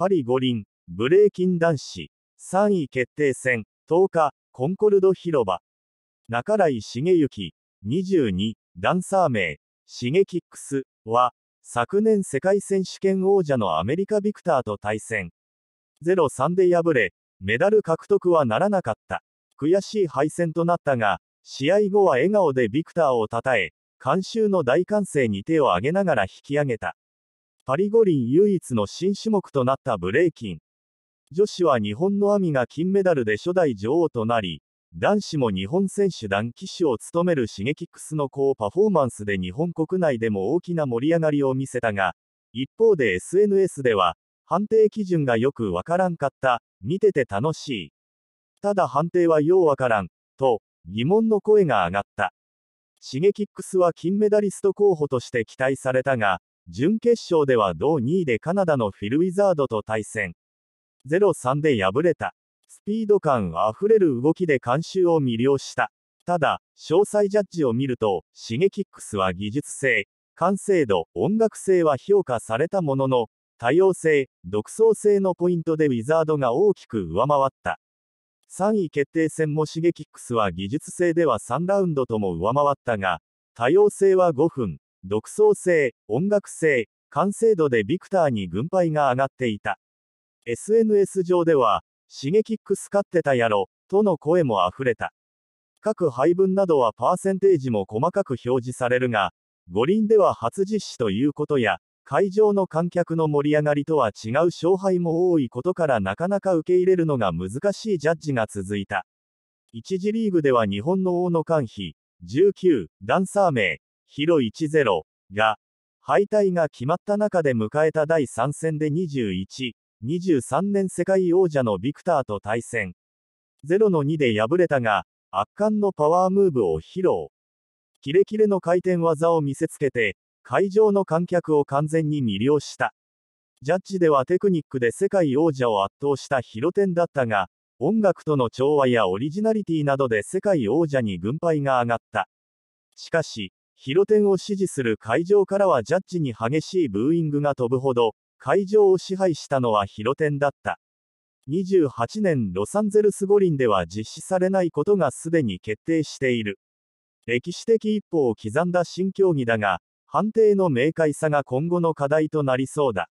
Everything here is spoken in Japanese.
パリ五輪、ブレイキン男子、3位決定戦、10日、コンコルド広場。中来茂之、22、ダンサー名、シゲキックスは、昨年世界選手権王者のアメリカビクターと対戦。0-3で敗れ、メダル獲得はならなかった。悔しい敗戦となったが、試合後は笑顔でビクターを称え、観衆の大歓声に手を挙げながら引き上げた。パリ五輪唯一の新種目となったブレイキン。女子は日本の網が金メダルで初代女王となり、男子も日本選手団旗手を務める Shigekix の高パフォーマンスで日本国内でも大きな盛り上がりを見せたが、一方で SNS では、判定基準がよくわからんかった、見てて楽しい。ただ判定はようわからん、と、疑問の声が上がった。Shigekix は金メダリスト候補として期待されたが、準決勝では同2位でカナダのフィル・ウィザードと対戦。0-3で敗れた。スピード感あふれる動きで観衆を魅了した。ただ、詳細ジャッジを見ると、シゲキックスは技術性、完成度、音楽性は評価されたものの、多様性、独創性のポイントでウィザードが大きく上回った。3位決定戦もシゲキックスは技術性では3ラウンドとも上回ったが、多様性は5分、独創性、音楽性、完成度でビクターに軍配が上がっていた。SNS 上では、刺激キックス勝ってたやろ、との声も溢れた。各配分などはパーセンテージも細かく表示されるが、五輪では初実施ということや、会場の観客の盛り上がりとは違う勝敗も多いことからなかなか受け入れるのが難しいジャッジが続いた。1次リーグでは日本の大野寛比、19、ダンサー名、ヒロ10が、敗退が決まった中で迎えた第3戦で21、23年世界王者のビクターと対戦。0の2で敗れたが、圧巻のパワームーブを披露。キレキレの回転技を見せつけて、会場の観客を完全に魅了した。ジャッジではテクニックで世界王者を圧倒したヒロテンだったが、音楽との調和やオリジナリティなどで世界王者に軍配が上がった。しかし、ヒロテンを支持する会場からはジャッジに激しいブーイングが飛ぶほど、会場を支配したのはヒロテンだった。28年ロサンゼルス五輪では実施されないことがすでに決定している。歴史的一歩を刻んだ新競技だが、判定の明快さが今後の課題となりそうだ。